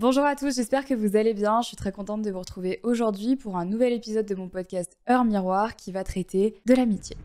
Bonjour à tous, j'espère que vous allez bien. Je suis très contente de vous retrouver aujourd'hui pour un nouvel épisode de mon podcast Heure Miroir qui va traiter de l'amitié.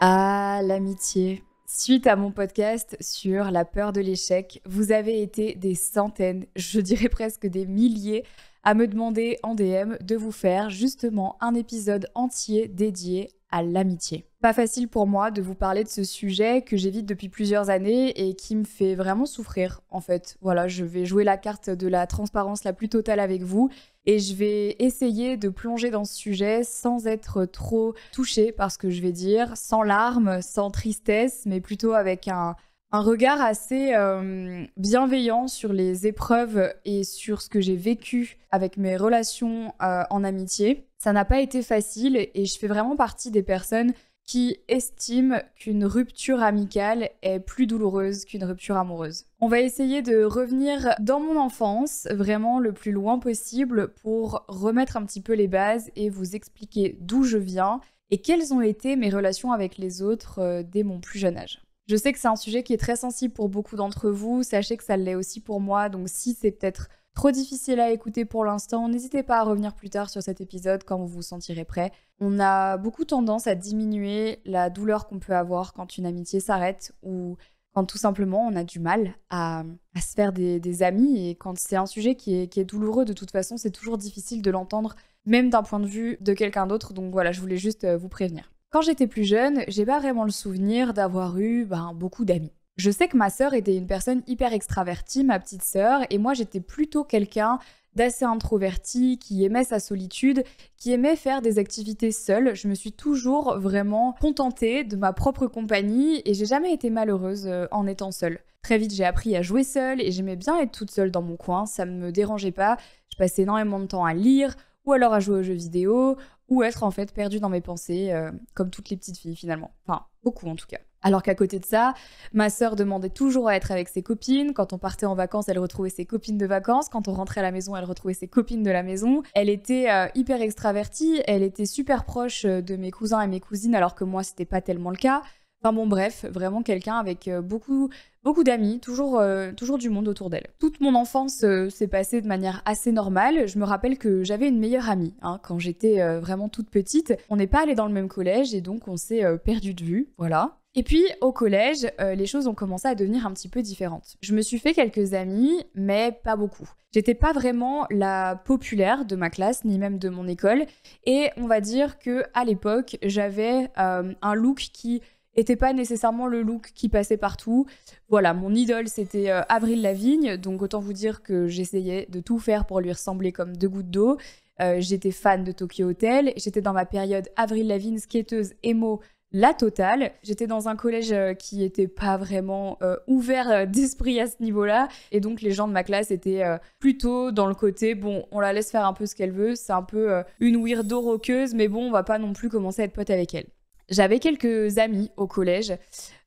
Ah, l'amitié. Suite à mon podcast sur la peur de l'échec, vous avez été des centaines, je dirais presque des milliers, à me demander en DM de vous faire justement un épisode entier dédié à l'amitié. Pas facile pour moi de vous parler de ce sujet que j'évite depuis plusieurs années et qui me fait vraiment souffrir en fait. Voilà, je vais jouer la carte de la transparence la plus totale avec vous et je vais essayer de plonger dans ce sujet sans être trop touchée par ce que je vais dire, sans larmes, sans tristesse, mais plutôt avec un un regard assez euh, bienveillant sur les épreuves et sur ce que j'ai vécu avec mes relations euh, en amitié. Ça n'a pas été facile et je fais vraiment partie des personnes qui estiment qu'une rupture amicale est plus douloureuse qu'une rupture amoureuse. On va essayer de revenir dans mon enfance, vraiment le plus loin possible, pour remettre un petit peu les bases et vous expliquer d'où je viens et quelles ont été mes relations avec les autres euh, dès mon plus jeune âge. Je sais que c'est un sujet qui est très sensible pour beaucoup d'entre vous, sachez que ça l'est aussi pour moi, donc si c'est peut-être trop difficile à écouter pour l'instant, n'hésitez pas à revenir plus tard sur cet épisode quand vous vous sentirez prêt. On a beaucoup tendance à diminuer la douleur qu'on peut avoir quand une amitié s'arrête ou quand tout simplement on a du mal à, se faire des, amis et quand c'est un sujet qui est, qui est, douloureux de toute façon c'est toujours difficile de l'entendre même d'un point de vue de quelqu'un d'autre donc voilà je voulais juste euh, vous prévenir. Quand j'étais plus jeune, j'ai pas vraiment le souvenir d'avoir eu ben, beaucoup d'amis. Je sais que ma sœur était une personne hyper extravertie, ma petite sœur, et moi j'étais plutôt quelqu'un d'assez introverti, qui aimait sa solitude, qui aimait faire des activités seule. Je me suis toujours vraiment contentée de ma propre compagnie et j'ai jamais été malheureuse euh, en étant seule. Très vite, j'ai appris à jouer seule et j'aimais bien être toute seule dans mon coin, ça ne me dérangeait pas. Je passais énormément de temps à lire ou alors à jouer aux jeux vidéo ou être en fait perdue dans mes pensées, euh, comme toutes les petites filles finalement. Enfin, beaucoup en tout cas. Alors qu'à côté de ça, ma sœur demandait toujours à être avec ses copines. Quand on partait en vacances, elle retrouvait ses copines de vacances. Quand on rentrait à la maison, elle retrouvait ses copines de la maison. Elle était euh, hyper extravertie. Elle était super proche euh, de mes cousins et mes cousines, alors que moi, c'était pas tellement le cas bon, bref, vraiment quelqu'un avec euh, beaucoup, beaucoup d'amis, toujours, euh, toujours du monde autour d'elle. Toute mon enfance euh, s'est passée de manière assez normale. Je me rappelle que j'avais une meilleure amie hein, quand j'étais vraiment toute petite. On n'est pas allé dans le même collège et donc on s'est perdu de vue, voilà. Et puis au collège, les choses ont commencé à devenir un petit peu différentes. Je me suis fait quelques amis, mais pas beaucoup. J'étais pas vraiment la populaire de ma classe, ni même de mon école, et on va dire que à l'époque, j'avais un look qui était pas nécessairement le look qui passait partout. Voilà, mon idole c'était euh, Avril Lavigne, donc autant vous dire que j'essayais de tout faire pour lui ressembler comme deux gouttes d'eau. Euh, j'étais fan de Tokyo Hotel, j'étais dans ma période Avril Lavigne, skateuse, émo la totale. J'étais dans un collège euh, qui n'était pas vraiment ouvert d'esprit à ce niveau-là, et donc les gens de ma classe étaient plutôt dans le côté bon, on la laisse faire un peu ce qu'elle veut, c'est un peu une weirdo roqueuse, mais bon, on va pas non plus commencer à être pote avec elle. J'avais quelques amis au collège,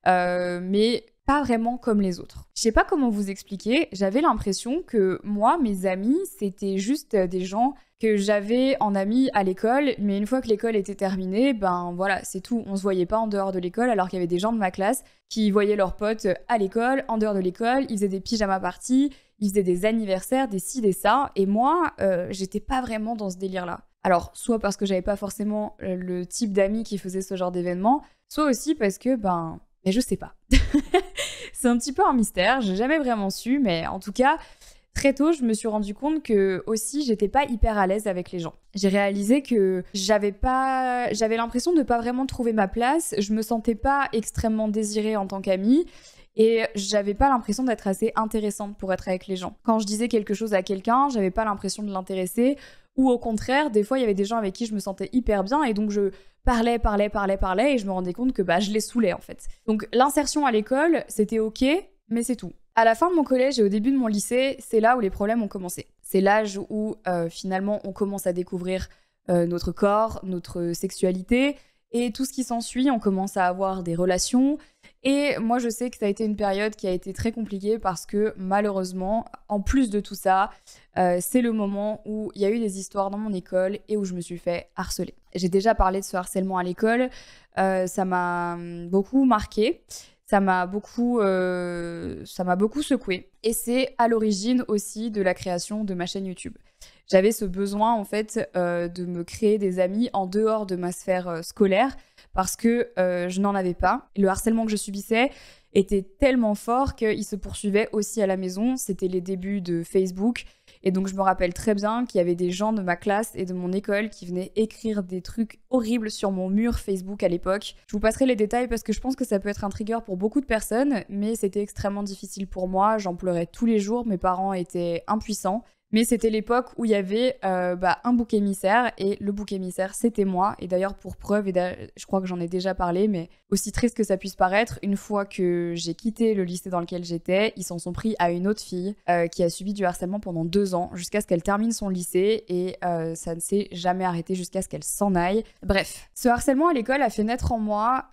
euh, mais pas vraiment comme les autres. Je sais pas comment vous expliquer, j'avais l'impression que moi, mes amis, c'était juste des gens que j'avais en amis à l'école, mais une fois que l'école était terminée, ben voilà, c'est tout, on se voyait pas en dehors de l'école, alors qu'il y avait des gens de ma classe qui voyaient leurs potes à l'école, en dehors de l'école, ils faisaient des pyjama parties, ils faisaient des anniversaires, des ci, des ça, et moi, euh, j'étais pas vraiment dans ce délire-là. Alors, soit parce que j'avais pas forcément euh, le type d'amis qui faisait ce genre d'événement, soit aussi parce que, ben, mais je sais pas. c'est un petit peu un mystère, j'ai jamais vraiment su, mais en tout cas, très tôt, je me suis rendu compte que aussi, j'étais pas hyper à l'aise avec les gens. J'ai réalisé que j'avais pas, j'avais l'impression de pas vraiment trouver ma place, je me sentais pas extrêmement désirée en tant qu'amie. Et j'avais pas l'impression d'être assez intéressante pour être avec les gens. Quand je disais quelque chose à quelqu'un, j'avais pas l'impression de l'intéresser ou au contraire, des fois, il y avait des gens avec qui je me sentais hyper bien et donc je parlais, parlais, parlais, parlais et je me rendais compte que bah, je les saoulais en fait. Donc l'insertion à l'école, c'était ok, mais c'est tout. À la fin de mon collège et au début de mon lycée, c'est là où les problèmes ont commencé. C'est l'âge où euh, finalement on commence à découvrir euh, notre corps, notre sexualité et tout ce qui s'ensuit. On commence à avoir des relations. Et moi, je sais que ça a été une période qui a été très compliquée parce que malheureusement, en plus de tout ça, euh, c'est le moment où il y a eu des histoires dans mon école et où je me suis fait harceler. J'ai déjà parlé de ce harcèlement à l'école, euh, ça m'a hum, beaucoup marqué, ça m'a beaucoup, euh, ça m'a beaucoup secoué. Et c'est à l'origine aussi de la création de ma chaîne YouTube. J'avais ce besoin en fait de me créer des amis en dehors de ma sphère scolaire parce que je n'en avais pas. Le harcèlement que je subissais, était tellement fort qu'il se poursuivait aussi à la maison. C'était les débuts de Facebook, et donc je me rappelle très bien qu'il y avait des gens de ma classe et de mon école qui venaient écrire des trucs horribles sur mon mur Facebook à l'époque. Je vous passerai les détails parce que je pense que ça peut être un trigger pour beaucoup de personnes, mais c'était extrêmement difficile pour moi, j'en pleurais tous les jours, mes parents étaient impuissants mais c'était l'époque où il y avait euh, bah, un bouc émissaire et le bouc émissaire, c'était moi. Et d'ailleurs, pour preuve, et je crois que j'en ai déjà parlé, mais aussi triste que ça puisse paraître, une fois que j'ai quitté le lycée dans lequel j'étais, ils s'en sont pris à une autre fille euh, qui a subi du harcèlement pendant deux ans jusqu'à ce qu'elle termine son lycée et euh, ça ne s'est jamais arrêté jusqu'à ce qu'elle s'en aille. Bref, ce harcèlement à l'école a fait naître en moi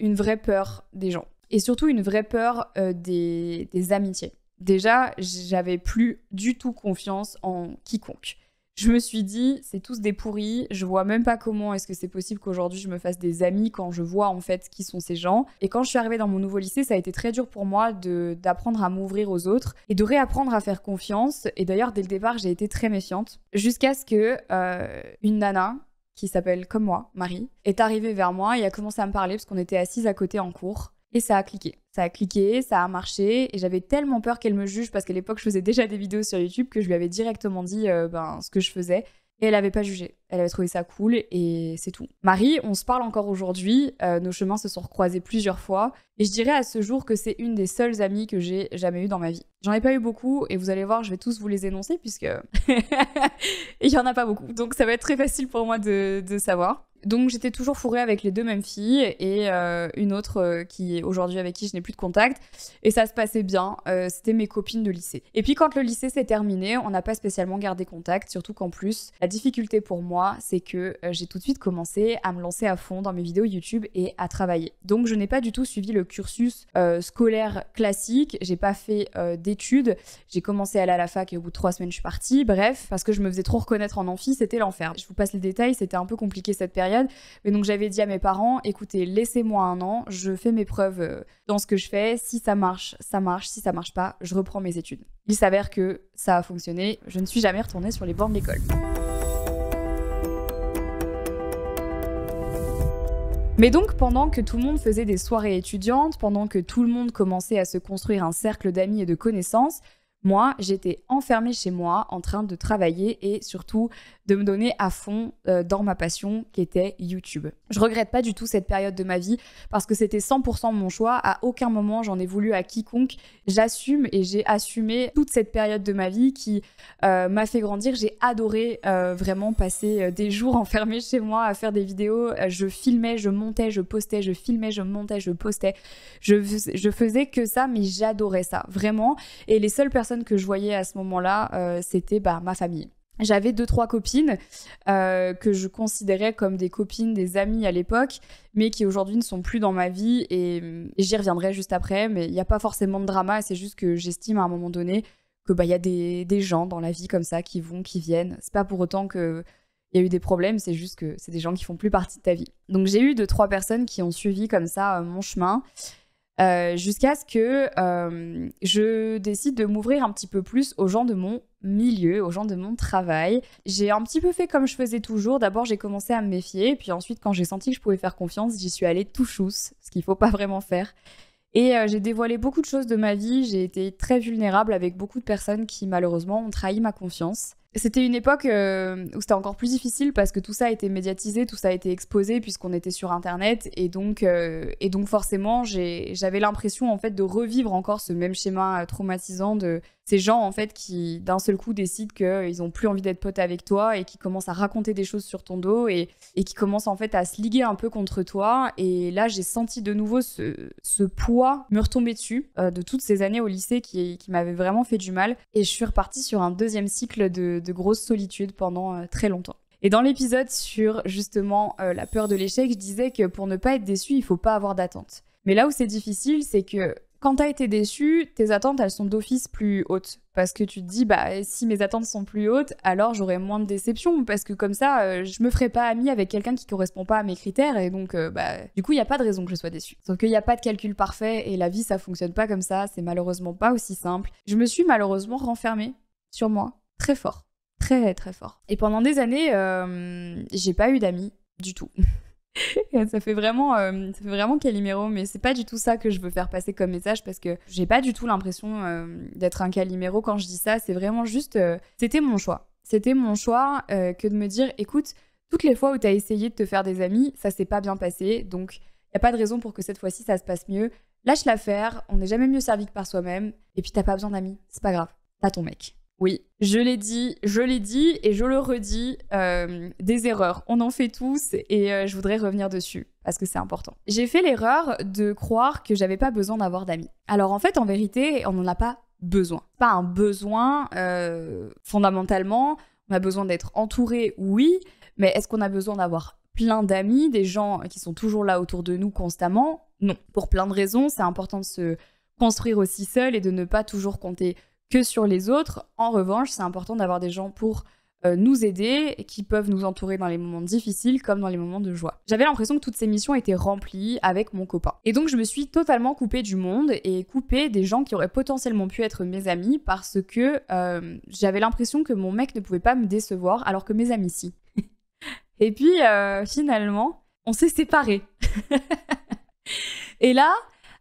une vraie peur des gens et surtout une vraie peur des amitiés déjà, j'avais plus du tout confiance en quiconque. Je me suis dit, c'est tous des pourris, je vois même pas comment est-ce que c'est possible qu'aujourd'hui je me fasse des amis quand je vois en fait qui sont ces gens. Et quand je suis arrivée dans mon nouveau lycée, ça a été très dur pour moi d'apprendre à m'ouvrir aux autres et de réapprendre à faire confiance. Et d'ailleurs, dès le départ, j'ai été très méfiante jusqu'à ce que euh, une nana qui s'appelle comme moi, Marie, est arrivée vers moi et a commencé à me parler parce qu'on était assises à côté en cours. Et ça a cliqué. Ça a cliqué, ça a marché. Et j'avais tellement peur qu'elle me juge parce qu'à l'époque, je faisais déjà des vidéos sur YouTube que je lui avais directement dit euh, ben, ce que je faisais. Et elle n'avait pas jugé. Elle avait trouvé ça cool et c'est tout. Marie, on se parle encore aujourd'hui. Euh, nos chemins se sont recroisés plusieurs fois. Et je dirais à ce jour que c'est une des seules amies que j'ai jamais eues dans ma vie. J'en ai pas eu beaucoup et vous allez voir, je vais tous vous les énoncer puisque il y en a pas beaucoup. Donc ça va être très facile pour moi de, de savoir. Donc j'étais toujours fourrée avec les deux mêmes filles et euh, une autre euh, qui est aujourd'hui avec qui je n'ai plus de contact. Et ça se passait bien, euh, c'était mes copines de lycée. Et puis quand le lycée s'est terminé, on n'a pas spécialement gardé contact, surtout qu'en plus, la difficulté pour moi, c'est que j'ai tout de suite commencé à me lancer à fond dans mes vidéos YouTube et à travailler. Donc je n'ai pas du tout suivi le cursus scolaire classique, j'ai pas fait d'études, j'ai commencé à aller à la fac et au bout de trois semaines je suis partie, bref, parce que je me faisais trop reconnaître en amphi, c'était l'enfer. Je vous passe les détails, c'était un peu compliqué cette période mais donc j'avais dit à mes parents, écoutez, laissez-moi un an, je fais mes preuves euh, dans ce que je fais. Si ça marche, ça marche. Si ça marche pas, je reprends mes études. Il s'avère que ça a fonctionné. Je ne suis jamais retournée sur les bancs de l'école. Mais donc, pendant que tout le monde faisait des soirées étudiantes, pendant que tout le monde commençait à se construire un cercle d'amis et de connaissances, moi, j'étais enfermée chez moi en train de travailler et surtout de me donner à fond euh, dans ma passion qui était YouTube. Je regrette pas du tout cette période de ma vie parce que c'était 100% mon choix. À aucun moment j'en ai voulu à quiconque. J'assume et j'ai assumé toute cette période de ma vie qui euh, m'a fait grandir. J'ai adoré euh, vraiment passer des jours enfermés chez moi à faire des vidéos. Je filmais, je montais, je postais, je filmais, je montais, je postais. Je, je faisais que ça, mais j'adorais ça vraiment. Et les seules personnes que je voyais à ce moment-là, c'était bah, ma famille j'avais deux trois copines euh, que je considérais comme des copines, des amies à l'époque, mais qui aujourd'hui ne sont plus dans ma vie et, j'y reviendrai juste après. Mais il n'y a pas forcément de drama, c'est juste que j'estime à un moment donné que bah y a des, gens dans la vie comme ça qui vont, qui viennent. C'est pas pour autant qu'il y a eu des problèmes, c'est juste que c'est des gens qui font plus partie de ta vie. Donc j'ai eu deux trois personnes qui ont suivi comme ça euh, mon chemin euh, jusqu'à ce que euh, je décide de m'ouvrir un petit peu plus aux gens de mon milieu, aux gens de mon travail. J'ai un petit peu fait comme je faisais toujours. D'abord, j'ai commencé à me méfier, puis ensuite, quand j'ai senti que je pouvais faire confiance, j'y suis allée tout chousse, ce qu'il ne faut pas vraiment faire. Et euh, j'ai dévoilé beaucoup de choses de ma vie. J'ai été très vulnérable avec beaucoup de personnes qui, malheureusement, ont trahi ma confiance. C'était une époque euh, où c'était encore plus difficile parce que tout ça a été médiatisé, tout ça a été exposé puisqu'on était sur Internet et donc, euh, et donc forcément j'avais l'impression en fait de revivre encore ce même schéma euh, traumatisant de ces gens en fait qui d'un seul coup décident qu'ils euh, n'ont plus envie d'être potes avec toi et qui commencent à raconter des choses sur ton dos et, qui commencent en fait à se liguer un peu contre toi. Et là, j'ai senti de nouveau ce, poids me retomber dessus euh, de toutes ces années au lycée qui, qui m'avait vraiment fait du mal. Et je suis repartie sur un deuxième cycle de, de grosse solitude pendant euh, très longtemps. Et dans l'épisode sur justement la peur de l'échec, je disais que pour ne pas être déçu, il faut pas avoir d'attente. Mais là où c'est difficile, c'est que quand t'as été déçu, tes attentes, elles sont d'office plus hautes. Parce que tu te dis, bah, si mes attentes sont plus hautes, alors j'aurai moins de déception. Parce que comme ça, euh, je me ferai pas ami avec quelqu'un qui correspond pas à mes critères. Et donc, euh, bah, du coup, il n'y a pas de raison que je sois déçue. Sauf qu'il n'y a pas de calcul parfait et la vie, ça fonctionne pas comme ça. C'est malheureusement pas aussi simple. Je me suis malheureusement renfermée sur moi. Très fort. Très, très fort. Et pendant des années, euh, j'ai pas eu d'amis du tout. ça fait vraiment euh, vraiment Calimero mais c'est pas du tout ça que je veux faire passer comme message parce que j'ai pas du tout l'impression euh, d'être un caliméro quand je dis ça c'est vraiment juste euh, c'était mon choix c'était mon choix que de me dire écoute toutes les fois où t'as essayé de te faire des amis ça s'est pas bien passé donc y a pas de raison pour que cette fois-ci ça se passe mieux lâche l'affaire on n'est jamais mieux servi que par soi-même et puis t'as pas besoin d'amis c'est pas grave pas ton mec oui, je l'ai dit, je l'ai dit et je le redis, euh, des erreurs. On en fait tous et euh, je voudrais revenir dessus parce que c'est important. J'ai fait l'erreur de croire que j'avais pas besoin d'avoir d'amis. Alors en fait, en vérité, on n'en a pas besoin. Pas un besoin euh, fondamentalement. On a besoin d'être entouré, oui, mais est-ce qu'on a besoin d'avoir plein d'amis, des gens qui sont toujours là autour de nous constamment Non. Pour plein de raisons, c'est important de se construire aussi seul et de ne pas toujours compter que sur les autres. En revanche, c'est important d'avoir des gens pour euh, nous aider, et qui peuvent nous entourer dans les moments difficiles comme dans les moments de joie. J'avais l'impression que toutes ces missions étaient remplies avec mon copain. Et donc je me suis totalement coupée du monde et coupée des gens qui auraient potentiellement pu être mes amis parce que euh, j'avais l'impression que mon mec ne pouvait pas me décevoir alors que mes amis si. et puis euh, finalement, on s'est séparés. et là,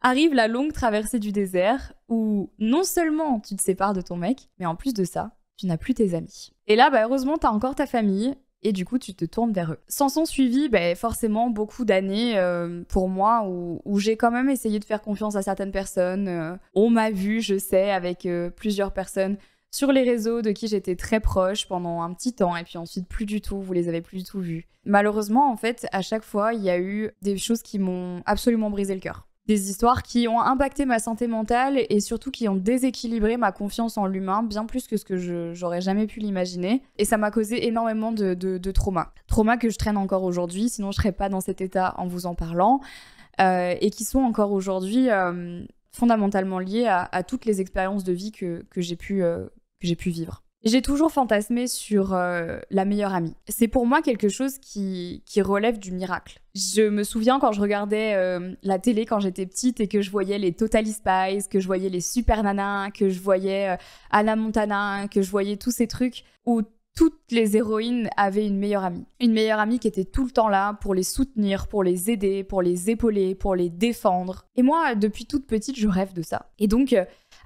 arrive la longue traversée du désert où non seulement tu te sépares de ton mec, mais en plus de ça, tu n'as plus tes amis. Et là, bah, heureusement, as encore ta famille et du coup, tu te tournes vers eux. S'en sont suivis bah, forcément beaucoup d'années euh, pour moi où, j'ai quand même essayé de faire confiance à certaines personnes. Euh, on m'a vu, je sais, avec euh, plusieurs personnes sur les réseaux de qui j'étais très proche pendant un petit temps et puis ensuite plus du tout, vous les avez plus du tout vus. Malheureusement, en fait, à chaque fois, il y a eu des choses qui m'ont absolument brisé le cœur des histoires qui ont impacté ma santé mentale et surtout qui ont déséquilibré ma confiance en l'humain bien plus que ce que j'aurais jamais pu l'imaginer. Et ça m'a causé énormément de, traumas. Traumas que je traîne encore aujourd'hui, sinon je serais pas dans cet état en vous en parlant. Euh, et qui sont encore aujourd'hui euh, fondamentalement liés à, toutes les expériences de vie que, j'ai pu, euh, pu vivre. J'ai toujours fantasmé sur euh, la meilleure amie. C'est pour moi quelque chose qui, qui, relève du miracle. Je me souviens quand je regardais euh, la télé quand j'étais petite et que je voyais les Totally Spies, que je voyais les Super Nanas, que je voyais euh, Anna Montana, que je voyais tous ces trucs où toutes les héroïnes avaient une meilleure amie. Une meilleure amie qui était tout le temps là pour les soutenir, pour les aider, pour les épauler, pour les défendre. Et moi, depuis toute petite, je rêve de ça. Et donc,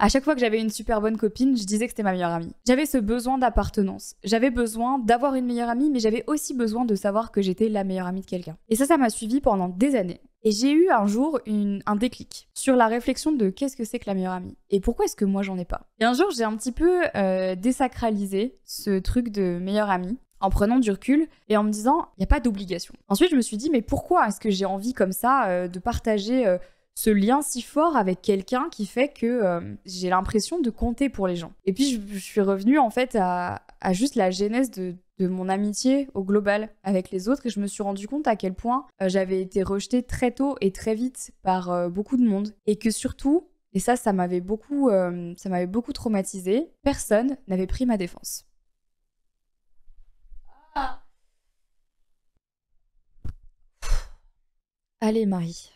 à chaque fois que j'avais une super bonne copine, je disais que c'était ma meilleure amie. J'avais ce besoin d'appartenance. J'avais besoin d'avoir une meilleure amie, mais j'avais aussi besoin de savoir que j'étais la meilleure amie de quelqu'un. Et ça, ça m'a suivi pendant des années. Et j'ai eu un jour un déclic sur la réflexion de qu'est-ce que c'est que la meilleure amie et pourquoi est-ce que moi j'en ai pas. Et un jour j'ai un petit peu euh, désacralisé ce truc de meilleure amie en prenant du recul et en me disant il n'y a pas d'obligation. Ensuite je me suis dit mais pourquoi est-ce que j'ai envie comme ça euh, de partager euh, ce lien si fort avec quelqu'un qui fait que euh, mm. j'ai l'impression de compter pour les gens. Et puis je, suis revenue en fait à, juste la genèse de, mon amitié au global avec les autres et je me suis rendu compte à quel point euh, j'avais été rejetée très tôt et très vite par euh, beaucoup de monde et que surtout et ça ça m'avait beaucoup ça beaucoup traumatisé personne n'avait pris ma défense. Ah. Allez Marie.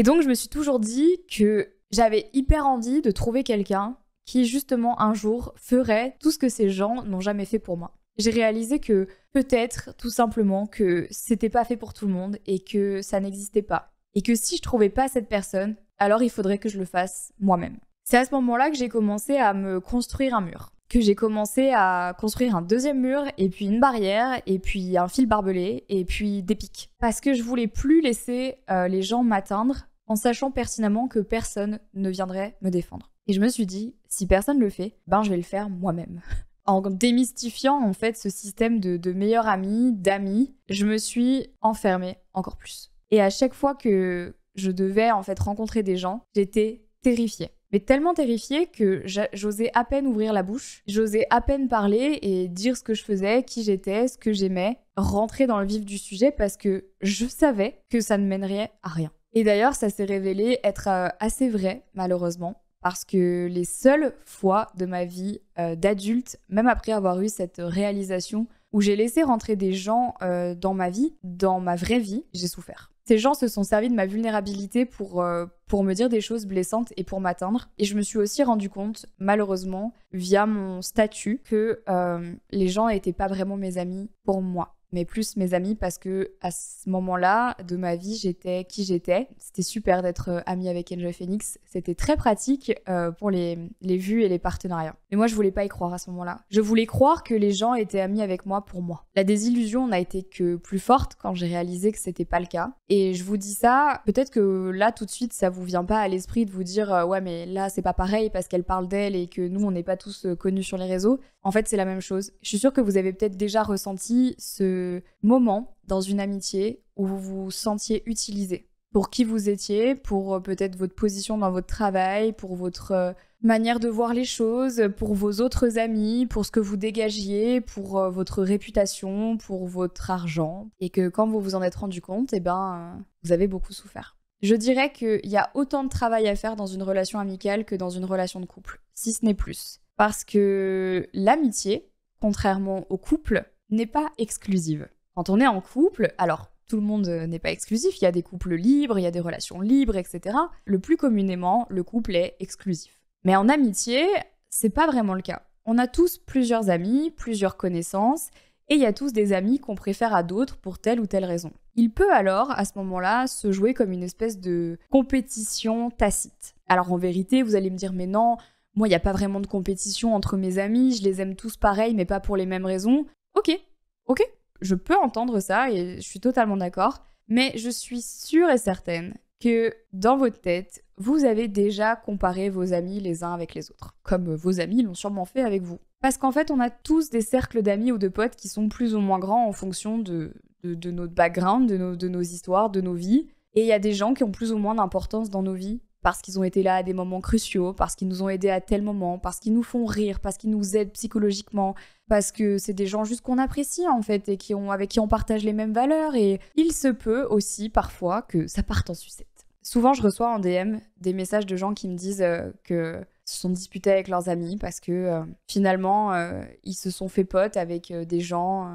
Et donc, je me suis toujours dit que j'avais hyper envie de trouver quelqu'un qui, justement, un jour ferait tout ce que ces gens n'ont jamais fait pour moi. J'ai réalisé que peut-être, tout simplement, que c'était pas fait pour tout le monde et que ça n'existait pas. Et que si je trouvais pas cette personne, alors il faudrait que je le fasse moi-même. C'est à ce moment-là que j'ai commencé à me construire un mur que j'ai commencé à construire un deuxième mur, et puis une barrière, et puis un fil barbelé, et puis des pics. Parce que je voulais plus laisser euh, les gens m'atteindre en sachant pertinemment que personne ne viendrait me défendre. Et je me suis dit, si personne le fait, ben je vais le faire moi-même. En démystifiant en fait ce système de, de meilleurs amis, d'amis, je me suis enfermée encore plus. Et à chaque fois que je devais en fait rencontrer des gens, j'étais terrifiée. Mais tellement terrifiée que j'osais à peine ouvrir la bouche, j'osais à peine parler et dire ce que je faisais, qui j'étais, ce que j'aimais, rentrer dans le vif du sujet parce que je savais que ça ne mènerait à rien. Et d'ailleurs, ça s'est révélé être euh, assez vrai, malheureusement, parce que les seules fois de ma vie euh, d'adulte, même après avoir eu cette réalisation où j'ai laissé rentrer des gens euh, dans ma vie, dans ma vraie vie, j'ai souffert. Ces gens se sont servis de ma vulnérabilité pour, pour me dire des choses blessantes et pour m'atteindre. Et je me suis aussi rendu compte, malheureusement, via mon statut, que les gens n'étaient pas vraiment mes amis pour moi mais plus mes amis parce que à ce moment-là de ma vie, j'étais qui j'étais. C'était super d'être euh, amie avec Angel Phoenix. C'était très pratique euh, pour les, les, vues et les partenariats. Mais moi, je voulais pas y croire à ce moment-là. Je voulais croire que les gens étaient amis avec moi pour moi. La désillusion n'a été que plus forte quand j'ai réalisé que c'était pas le cas. Et je vous dis ça, peut-être que là tout de suite, ça vous vient pas à l'esprit de vous dire euh, ouais, mais là c'est pas pareil parce qu'elle parle d'elle et que nous on n'est pas tous connus sur les réseaux. En fait, c'est la même chose. Je suis sûre que vous avez peut-être déjà ressenti ce moment dans une amitié où vous vous sentiez utilisé pour qui vous étiez, pour euh, peut-être votre position dans votre travail, pour votre euh, manière de voir les choses, pour vos autres amis, pour ce que vous dégagiez, pour euh, votre réputation, pour votre argent, et que quand vous vous en êtes rendu compte, eh ben, vous avez beaucoup souffert. Je dirais qu'il y a autant de travail à faire dans une relation amicale que dans une relation de couple, si ce n'est plus. Parce que l'amitié, contrairement au couple, n'est pas exclusive. Quand on est en couple, alors tout le monde euh, n'est pas exclusif, il y a des couples libres, il y a des relations libres, etc. Le plus communément, le couple est exclusif. Mais en amitié, c'est pas vraiment le cas. On a tous plusieurs amis, plusieurs connaissances, et il y a tous des amis qu'on préfère à d'autres pour telle ou telle raison. Il peut alors, à ce moment-là, se jouer comme une espèce de compétition tacite. Alors en vérité, vous allez me dire, mais non, moi, il n'y a pas vraiment de compétition entre mes amis, je les aime tous pareil, mais pas pour les mêmes raisons ok, ok, je peux entendre ça et je suis totalement d'accord, mais je suis sûre et certaine que dans votre tête, vous avez déjà comparé vos amis les uns avec les autres, comme euh, vos amis l'ont sûrement fait avec vous. Parce qu'en fait, on a tous des cercles d'amis ou de potes qui sont plus ou moins grands en fonction de, de, notre background, de nos histoires, de nos vies. Et il y a des gens qui ont plus ou moins d'importance dans nos vies parce qu'ils ont été là à des moments cruciaux, parce qu'ils nous ont aidés à tel moment, parce qu'ils nous font rire, parce qu'ils nous aident psychologiquement, parce que c'est des gens juste qu'on apprécie en fait et qui ont, avec qui on partage les mêmes valeurs. Et il se peut aussi parfois que ça parte en sucette. Souvent, je reçois en DM des messages de gens qui me disent euh, que se sont disputés avec leurs amis parce que euh, finalement, euh, ils se sont fait potes avec des gens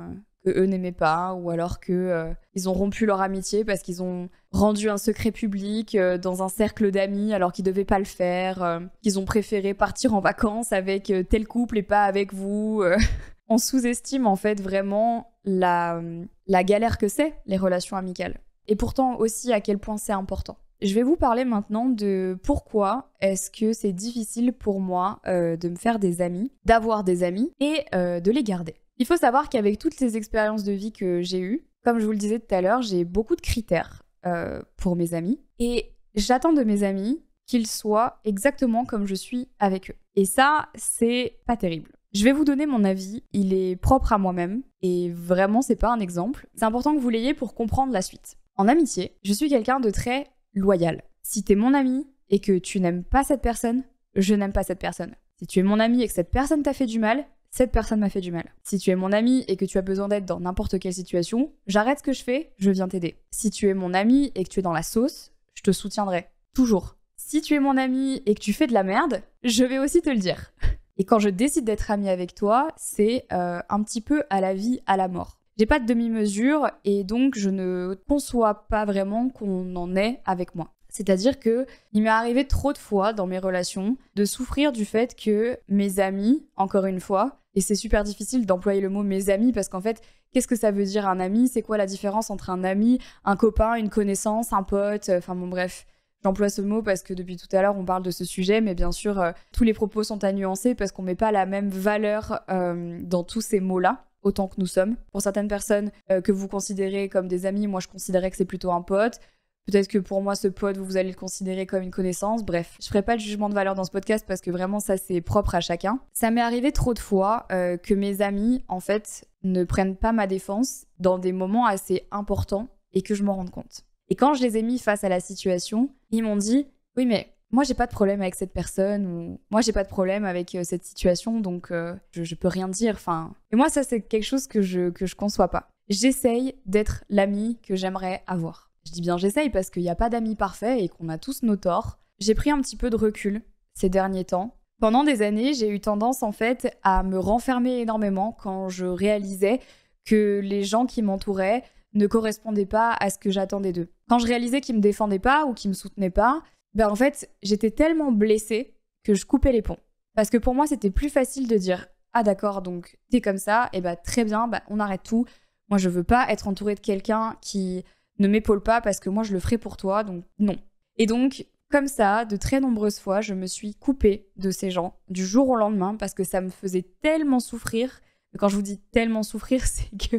eux n'aimaient pas, ou alors que euh, ils ont rompu leur amitié parce qu'ils ont rendu un secret public euh, dans un cercle d'amis alors qu'ils devaient pas le faire, euh, qu'ils ont préféré partir en vacances avec tel couple et pas avec vous. On sous-estime en fait vraiment la, la galère que c'est les relations amicales, et pourtant aussi à quel point c'est important. Je vais vous parler maintenant de pourquoi est-ce que c'est difficile pour moi de me faire des amis, d'avoir des amis et de les garder. Il faut savoir qu'avec toutes les expériences de vie que j'ai eues, comme je vous le disais tout à l'heure, j'ai beaucoup de critères euh, pour mes amis. Et j'attends de mes amis qu'ils soient exactement comme je suis avec eux. Et ça, c'est pas terrible. Je vais vous donner mon avis, il est propre à moi-même, et vraiment, c'est pas un exemple. C'est important que vous l'ayez pour comprendre la suite. En amitié, je suis quelqu'un de très loyal. Si t'es mon ami et que tu n'aimes pas cette personne, je n'aime pas cette personne. Si tu es mon ami et que cette personne t'a fait du mal, cette personne m'a fait du mal. Si tu es mon ami et que tu as besoin d'être dans n'importe quelle situation, j'arrête ce que je fais, je viens t'aider. Si tu es mon ami et que tu es dans la sauce, je te soutiendrai. Toujours. Si tu es mon ami et que tu fais de la merde, je vais aussi te le dire. Et quand je décide d'être ami avec toi, c'est euh, un petit peu à la vie, à la mort. J'ai pas de demi-mesure et donc je ne conçois pas vraiment qu'on en est avec moi. C'est-à-dire que il m'est arrivé trop de fois dans mes relations de souffrir du fait que mes amis, encore une fois, et c'est super difficile d'employer le mot mes amis parce qu'en fait, qu'est-ce que ça veut dire un ami C'est quoi la différence entre un ami, un copain, une connaissance, un pote euh, Enfin bon, bref. J'emploie ce mot parce que depuis tout à l'heure, on parle de ce sujet, mais bien sûr, euh, tous les propos sont à nuancer parce qu'on ne met pas la même valeur euh, dans tous ces mots-là, autant que nous sommes. Pour certaines personnes que vous considérez comme des amis, moi je considérais que c'est plutôt un pote. Peut-être que pour moi, ce pote, vous allez le considérer comme une connaissance. Bref, je ferai pas de jugement de valeur dans ce podcast parce que vraiment, ça, c'est propre à chacun. Ça m'est arrivé trop de fois euh, que mes amis, en fait, ne prennent pas ma défense dans des moments assez importants et que je m'en rende compte. Et quand je les ai mis face à la situation, ils m'ont dit Oui, mais moi, j'ai pas de problème avec cette personne ou moi, j'ai pas de problème avec euh, cette situation, donc euh, je, peux rien dire. Enfin, et moi, ça, c'est quelque chose que je, que je conçois pas. J'essaye d'être l'ami que j'aimerais avoir. Je dis bien j'essaye parce qu'il n'y a pas d'amis parfaits et qu'on a tous nos torts. J'ai pris un petit peu de recul ces derniers temps. Pendant des années, j'ai eu tendance en fait à me renfermer énormément quand je réalisais que les gens qui m'entouraient ne correspondaient pas à ce que j'attendais d'eux. Quand je réalisais qu'ils me défendaient pas ou qu'ils me soutenaient pas, ben en fait, j'étais tellement blessée que je coupais les ponts. Parce que pour moi, c'était plus facile de dire ah d'accord, donc t'es comme ça, et eh ben très bien, bah, on arrête tout. Moi, je veux pas être entourée de quelqu'un qui ne m'épaule pas parce que moi je le ferai pour toi, donc non. Et donc, comme ça, de très nombreuses fois, je me suis coupée de ces gens du jour au lendemain parce que ça me faisait tellement souffrir. Quand je vous dis tellement souffrir, c'est que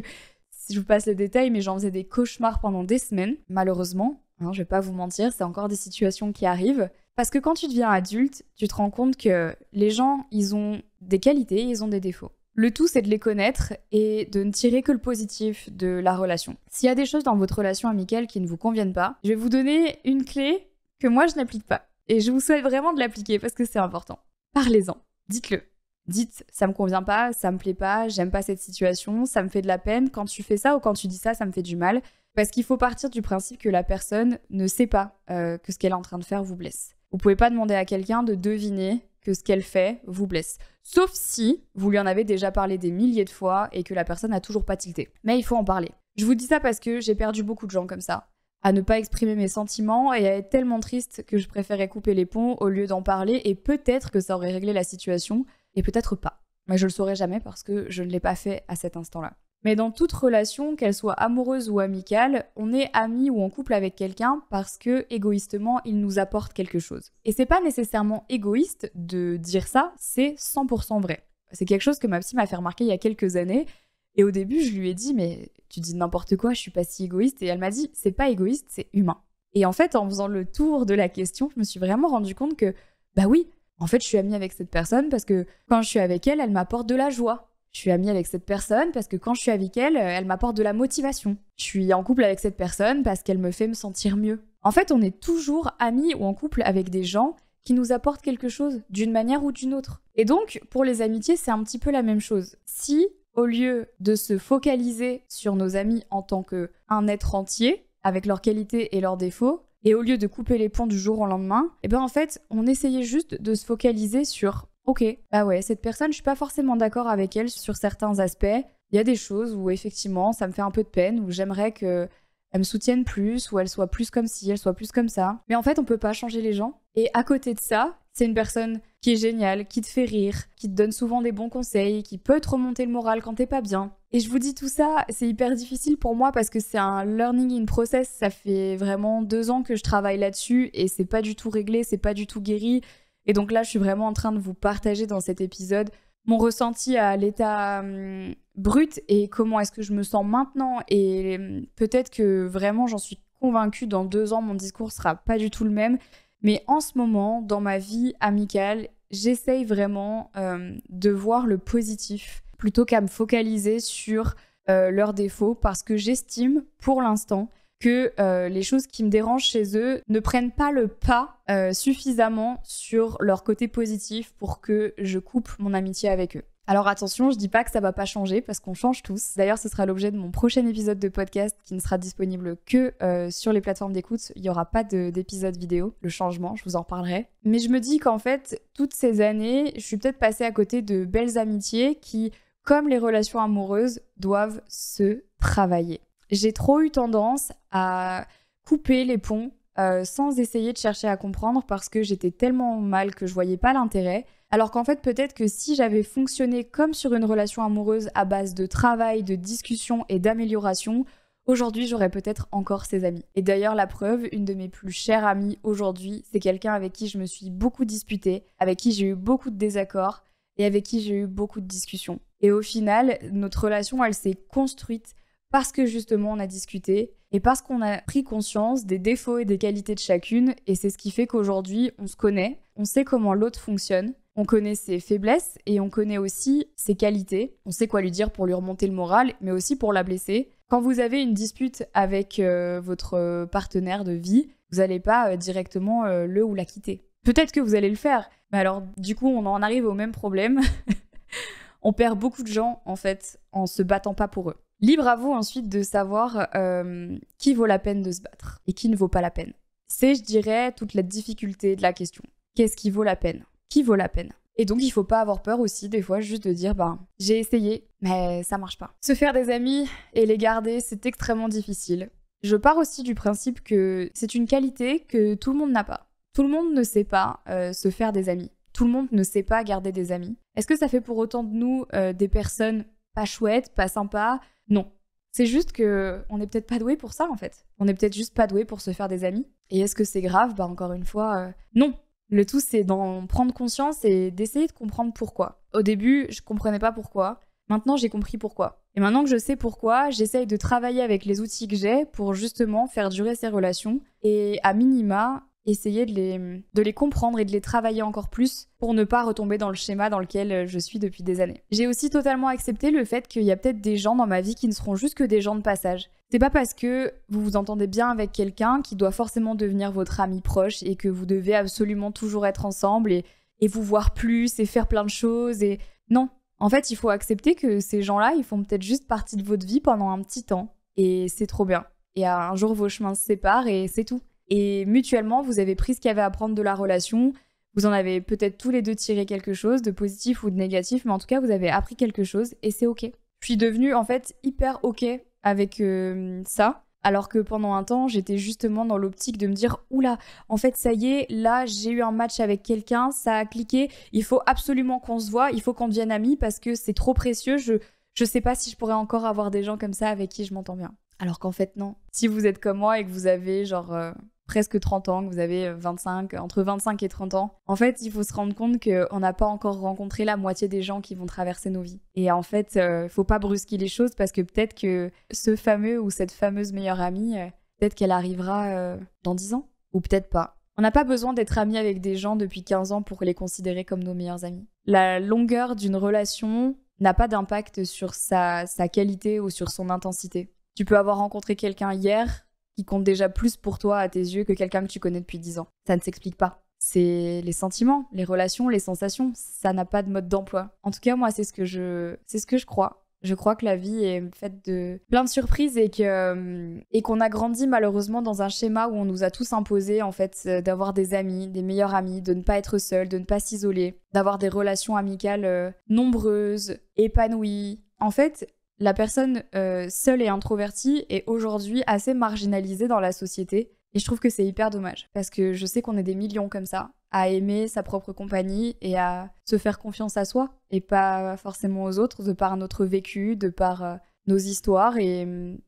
si je vous passe le détail, mais j'en faisais des cauchemars pendant des semaines, malheureusement. Hein, je vais pas vous mentir, c'est encore des situations qui arrivent. Parce que quand tu deviens adulte, tu te rends compte que les gens, ils ont des qualités, ils ont des défauts. Le tout, c'est de les connaître et de ne tirer que le positif de la relation. S'il y a des choses dans votre relation amicale qui ne vous conviennent pas, je vais vous donner une clé que moi, je n'applique pas. Et je vous souhaite vraiment de l'appliquer parce que c'est important. Parlez-en. Dites-le. Dites, ça me convient pas, ça me plaît pas, j'aime pas cette situation, ça me fait de la peine. Quand tu fais ça ou quand tu dis ça, ça me fait du mal. Parce qu'il faut partir du principe que la personne ne sait pas euh, que ce qu'elle est en train de faire vous blesse. Vous pouvez pas demander à quelqu'un de deviner ce qu'elle fait vous blesse. Sauf si vous lui en avez déjà parlé des milliers de fois et que la personne n'a toujours pas tilté. Mais il faut en parler. Je vous dis ça parce que j'ai perdu beaucoup de gens comme ça, à ne pas exprimer mes sentiments et à être tellement triste que je préférais couper les ponts au lieu d'en parler et peut-être que ça aurait réglé la situation et peut-être pas. Mais je le saurais jamais parce que je ne l'ai pas fait à cet instant-là. Mais dans toute relation, qu'elle soit amoureuse ou amicale, on est ami ou en couple avec quelqu'un parce que égoïstement, il nous apporte quelque chose. Et c'est pas nécessairement égoïste de dire ça, c'est 100% vrai. C'est quelque chose que ma psy m'a fait remarquer il y a quelques années. Et au début, je lui ai dit, mais tu dis n'importe quoi, je suis pas si égoïste. Et elle m'a dit, c'est pas égoïste, c'est humain. Et en fait, en faisant le tour de la question, je me suis vraiment rendu compte que, bah oui, en fait, je suis amie avec cette personne parce que quand je suis avec elle, elle m'apporte de la joie je suis amie avec cette personne parce que quand je suis avec elle, euh, elle m'apporte de la motivation. Je suis en couple avec cette personne parce qu'elle me fait me sentir mieux. En fait, on est toujours amis ou en couple avec des gens qui nous apportent quelque chose d'une manière ou d'une autre. Et donc, pour les amitiés, c'est un petit peu la même chose. Si, au lieu de se focaliser sur nos amis en tant qu'un être entier, avec leurs qualités et leurs défauts, et au lieu de couper les ponts du jour au lendemain, eh ben en fait, on essayait juste de se focaliser sur Ok, bah ouais, cette personne, je suis pas forcément d'accord avec elle sur certains aspects. Il y a des choses où effectivement, ça me fait un peu de peine, où j'aimerais que elle me soutienne plus, ou elle soit plus comme si, elle soit plus comme ça. Mais en fait, on peut pas changer les gens. Et à côté de ça, c'est une personne qui est géniale, qui te fait rire, qui te donne souvent des bons conseils, qui peut te remonter le moral quand t'es pas bien. Et je vous dis tout ça, c'est hyper difficile pour moi parce que c'est un learning in process. Ça fait vraiment deux ans que je travaille là-dessus et c'est pas du tout réglé, c'est pas du tout guéri. Et donc là, je suis vraiment en train de vous partager dans cet épisode mon ressenti à l'état hum, brut et comment est-ce que je me sens maintenant. Et hum, peut-être que vraiment, j'en suis convaincue, dans deux ans, mon discours sera pas du tout le même. Mais en ce moment, dans ma vie amicale, j'essaye vraiment hum, de voir le positif plutôt qu'à me focaliser sur euh, leurs défauts parce que j'estime pour l'instant que euh, les choses qui me dérangent chez eux ne prennent pas le pas euh, suffisamment sur leur côté positif pour que je coupe mon amitié avec eux. Alors attention, je dis pas que ça va pas changer parce qu'on change tous. D'ailleurs, ce sera l'objet de mon prochain épisode de podcast qui ne sera disponible que euh, sur les plateformes d'écoute. Il n'y aura pas d'épisode vidéo, le changement, je vous en reparlerai. Mais je me dis qu'en fait, toutes ces années, je suis peut-être passée à côté de belles amitiés qui, comme les relations amoureuses, doivent se travailler j'ai trop eu tendance à couper les ponts euh, sans essayer de chercher à comprendre parce que j'étais tellement mal que je voyais pas l'intérêt. Alors qu'en fait, peut-être que si j'avais fonctionné comme sur une relation amoureuse à base de travail, de discussion et d'amélioration, aujourd'hui j'aurais peut-être encore ces amis. Et d'ailleurs, la preuve, une de mes plus chères amies aujourd'hui, c'est quelqu'un avec qui je me suis beaucoup disputée, avec qui j'ai eu beaucoup de désaccords et avec qui j'ai eu beaucoup de discussions. Et au final, notre relation, elle s'est construite parce que justement on a discuté et parce qu'on a pris conscience des défauts et des qualités de chacune et c'est ce qui fait qu'aujourd'hui on se connaît, on sait comment l'autre fonctionne, on connaît ses faiblesses et on connaît aussi ses qualités, on sait quoi lui dire pour lui remonter le moral mais aussi pour la blesser. Quand vous avez une dispute avec euh, votre euh, partenaire de vie, vous n'allez pas euh, directement le ou la quitter. Peut-être que vous allez le faire, mais alors du coup on en arrive au même problème. on perd beaucoup de gens en fait en se battant pas pour eux. Libre à vous ensuite de savoir euh, qui vaut la peine de se battre et qui ne vaut pas la peine. C'est, je dirais, toute la difficulté de la question. Qu'est-ce qui vaut la peine Qui vaut la peine et donc, il ne faut pas avoir peur aussi, des fois, juste de dire, ben, j'ai essayé, mais ça marche pas. Se faire des amis et les garder, c'est extrêmement difficile. Je pars aussi du principe que c'est une qualité que tout le monde n'a pas. Tout le monde ne sait pas euh, se faire des amis. Tout le monde ne sait pas garder des amis. Est-ce que ça fait pour autant de nous euh, des personnes pas chouettes, pas sympas, non. C'est juste que on n'est peut-être pas doué pour ça en fait. On n'est peut-être juste pas doué pour se faire des amis. Et est-ce que c'est grave Bah encore une fois, euh, non. Le tout c'est d'en prendre conscience et d'essayer de comprendre pourquoi. Au début, je comprenais pas pourquoi. Maintenant, j'ai compris pourquoi. Et maintenant que je sais pourquoi, j'essaye de travailler avec les outils que j'ai pour justement faire durer ces relations et à minima essayer de les, de les comprendre et de les travailler encore plus pour ne pas retomber dans le schéma dans lequel euh, je suis depuis des années. J'ai aussi totalement accepté le fait qu'il y a peut-être des gens dans ma vie qui ne seront juste que des gens de passage. C'est pas parce que vous vous entendez bien avec quelqu'un qui doit forcément devenir votre ami proche et que vous devez absolument toujours être ensemble et, et vous voir plus et faire plein de choses et non. En fait, il faut accepter que ces gens-là, ils font peut-être juste partie de votre vie pendant un petit temps et c'est trop bien. Et un jour, vos chemins se séparent et c'est tout. Et mutuellement, vous avez pris ce qu'il y avait à prendre de la relation. Vous en avez peut-être tous les deux tiré quelque chose, de positif ou de négatif, mais en tout cas, vous avez appris quelque chose et c'est OK. Je suis devenue en fait hyper OK avec euh, ça. Alors que pendant un temps, j'étais justement dans l'optique de me dire oula, en fait, ça y est, là, j'ai eu un match avec quelqu'un, ça a cliqué, il faut absolument qu'on se voit, il faut qu'on devienne amis parce que c'est trop précieux, je, je sais pas si je pourrais encore avoir des gens comme ça avec qui je m'entends bien. Alors qu'en fait, non. Si vous êtes comme moi et que vous avez genre euh, presque 30 ans, que vous avez 25, euh, euh, entre 25 et 30 ans, en fait, il faut se rendre compte qu'on n'a pas encore rencontré la moitié des gens qui vont traverser nos vies. Et en fait, il euh, ne faut pas brusquer les choses parce que peut-être que ce fameux ou cette fameuse meilleure amie, peut-être qu'elle arrivera dans 10 ans ou peut-être pas. On n'a pas besoin d'être amis avec des gens depuis 15 ans pour les considérer comme nos meilleurs amis. La longueur d'une relation n'a pas d'impact sur sa qualité ou sur son intensité. Tu peux avoir rencontré quelqu'un hier, qui compte déjà plus pour toi à tes yeux que quelqu'un que tu connais depuis 10 ans. Ça ne s'explique pas. C'est les sentiments, les relations, les sensations. Ça n'a pas de mode d'emploi. En tout cas, moi, c'est ce que je, c'est ce que je crois. Je crois que la vie est faite de plein de surprises et que euh, et qu'on a grandi malheureusement dans un schéma où on nous a tous imposé en fait euh, d'avoir des amis, des meilleurs amis, de ne pas être seul, de ne pas s'isoler, d'avoir des relations amicales euh, nombreuses, épanouies. En fait, la personne euh, seule et introvertie est aujourd'hui assez marginalisée dans la société. Et je trouve que c'est hyper dommage, parce que je sais qu'on est des millions comme ça, à aimer sa propre compagnie et à se faire confiance à soi, et pas forcément aux autres, de par notre vécu, de par euh, nos histoires mm,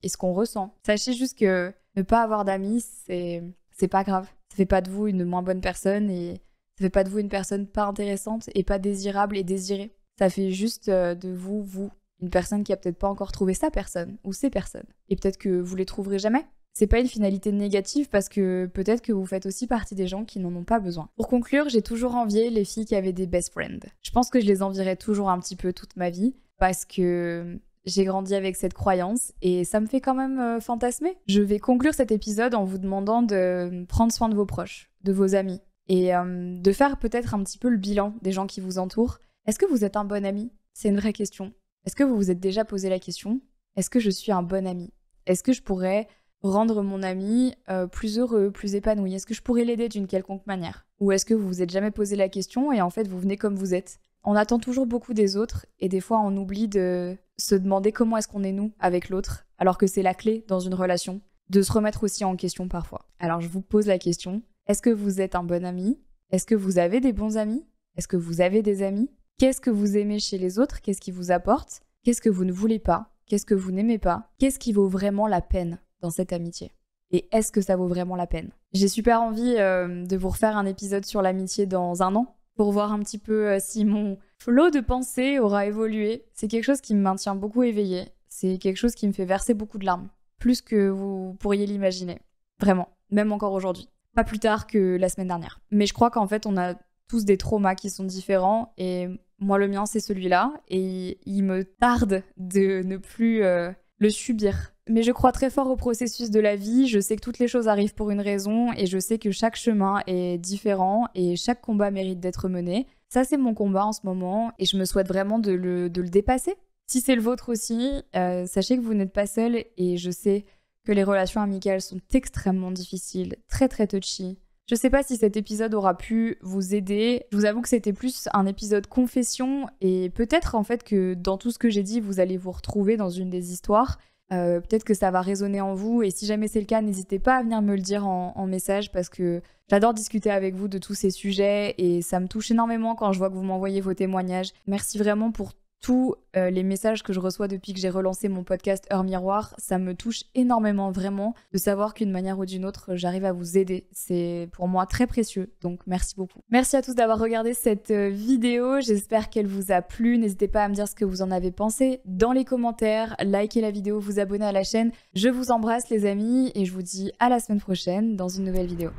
et, ce qu'on ressent. Sachez juste que ne pas avoir d'amis, c'est, c'est pas grave. Ça fait pas de vous une moins bonne personne, et ça fait pas de vous une personne pas intéressante, et pas désirable et désirée. Ça fait juste euh, de vous, vous. Une personne qui a peut-être pas encore trouvé sa personne ou ses personnes. Et peut-être que vous les trouverez jamais. C'est pas une finalité négative parce que peut-être que vous faites aussi partie des gens qui n'en ont pas besoin. Pour conclure, j'ai toujours envié les filles qui avaient des best friends. Je pense que je les envierai toujours un petit peu toute ma vie parce que j'ai grandi avec cette croyance et ça me fait quand même euh, fantasmer. Je vais conclure cet épisode en vous demandant de prendre soin de vos proches, de vos amis et euh, de faire peut-être un petit peu le bilan des gens qui vous entourent. Est-ce que vous êtes un bon ami C'est une vraie question. Est-ce que vous vous êtes déjà posé la question Est-ce que je suis un bon ami Est-ce que je pourrais rendre mon ami euh, plus heureux, plus épanoui Est-ce que je pourrais l'aider d'une quelconque manière Ou est-ce que vous vous êtes jamais posé la question et en fait vous venez comme vous êtes On attend toujours beaucoup des autres et des fois on oublie de se demander comment est-ce qu'on est nous avec l'autre alors que c'est la clé dans une relation, de se remettre aussi en question parfois. Alors je vous pose la question, est-ce que vous êtes un bon ami Est-ce que vous avez des bons amis Est-ce que vous avez des amis Qu'est-ce que vous aimez chez les autres Qu'est-ce qui vous apporte Qu'est-ce que vous ne voulez pas Qu'est-ce que vous n'aimez pas Qu'est-ce qui vaut vraiment la peine dans cette amitié Et est-ce que ça vaut vraiment la peine J'ai super envie euh, de vous refaire un épisode sur l'amitié dans un an pour voir un petit peu euh, si mon flot de pensée aura évolué. C'est quelque chose qui me maintient beaucoup éveillée. C'est quelque chose qui me fait verser beaucoup de larmes, plus que vous pourriez l'imaginer. Vraiment, même encore aujourd'hui. Pas plus tard que la semaine dernière. Mais je crois qu'en fait, on a tous des traumas qui sont différents et moi, le mien, c'est celui-là. Et il me tarde de ne plus euh, le subir. Mais je crois très fort au processus de la vie. Je sais que toutes les choses arrivent pour une raison. Et je sais que chaque chemin est différent. Et chaque combat mérite d'être mené. Ça, c'est mon combat en ce moment. Et je me souhaite vraiment de le, dépasser. Si c'est le vôtre aussi, euh, sachez que vous n'êtes pas seul. Et je sais que les relations amicales sont extrêmement difficiles, très très touchy. Je sais pas si cet épisode aura pu vous aider. Je vous avoue que c'était plus un épisode confession et peut-être en fait que dans tout ce que j'ai dit, vous allez vous retrouver dans une des histoires. Euh, peut-être que ça va résonner en vous et si jamais c'est le cas, n'hésitez pas à venir me le dire en, en message parce que j'adore discuter avec vous de tous ces sujets et ça me touche énormément quand je vois que vous m'envoyez vos témoignages. Merci vraiment pour tous euh, les messages que je reçois depuis que j'ai relancé mon podcast Heure Miroir, ça me touche énormément vraiment de savoir qu'une manière ou d'une autre, j'arrive à vous aider. C'est pour moi très précieux, donc merci beaucoup. Merci à tous d'avoir regardé cette euh, vidéo, j'espère qu'elle vous a plu. N'hésitez pas à me dire ce que vous en avez pensé dans les commentaires, likez la vidéo, vous abonnez à la chaîne. Je vous embrasse les amis et je vous dis à la semaine prochaine dans une nouvelle vidéo.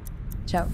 Ciao